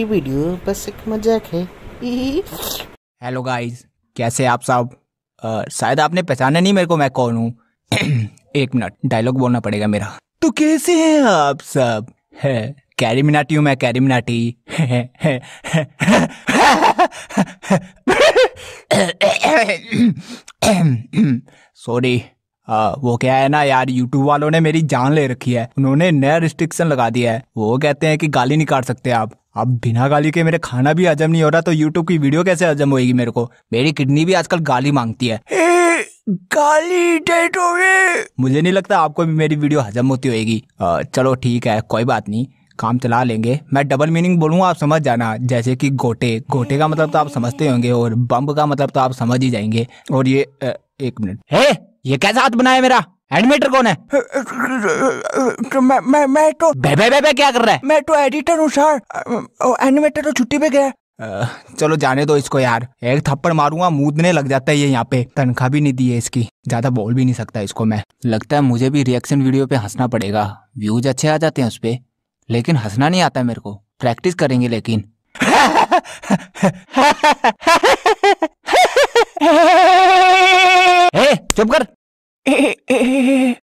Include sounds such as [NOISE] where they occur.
ये वीडियो बस एक मजाक है हेलो गाइस कैसे आप साहब शायद आपने पहचाना नहीं मेरे को मैं कौन हूँ [CLEARS THROAT] एक मिनट डायलॉग बोलना पड़ेगा मेरा तो कैसे हैं आप सब है कैरी मिनाटी हूँ मैं कैरी मिनाटी सॉरी आ, वो क्या है ना यार यूट्यूब वालों ने मेरी जान ले रखी है उन्होंने नया रिस्ट्रिक्शन लगा दिया है वो कहते हैं कि गाली नहीं काट सकते आप अब बिना गाली के मेरे खाना भी हजम नहीं हो रहा तो यूट्यूब की वीडियो कैसे हजम होगी मेरे को मेरी किडनी भी आजकल गाली मांगती है ए, गाली डेट हो मुझे नहीं लगता आपको भी मेरी वीडियो हजम होती होगी चलो ठीक है कोई बात नहीं काम चला लेंगे मैं डबल मीनिंग बोलूंगा आप समझ जाना जैसे कि गोटे गोटे का मतलब तो आप समझते होंगे और बम का मतलब तो आप समझ ही जाएंगे और ये एक मिनट है ये कैसा हाथ बनाया मेरा एडमिटर कौन है तो मैं मैं मैं तो बे बे बे बे क्या कर रहा है मैं तो एडिटर हूँ सर एडमिटर तो छुट्टी पे गया चलो जाने दो इसको यार एक थप्पड़ मारूंगा मूदने लग जाता है ये यहाँ पे तनख्वाह भी नहीं दी है इसकी ज्यादा बोल भी नहीं सकता इसको मैं लगता है मुझे भी रिएक्शन वीडियो पे हंसना पड़ेगा व्यूज अच्छे आ जाते हैं उसपे लेकिन हंसना नहीं आता मेरे को प्रैक्टिस करेंगे लेकिन [LAUGHS] ए, चुप कर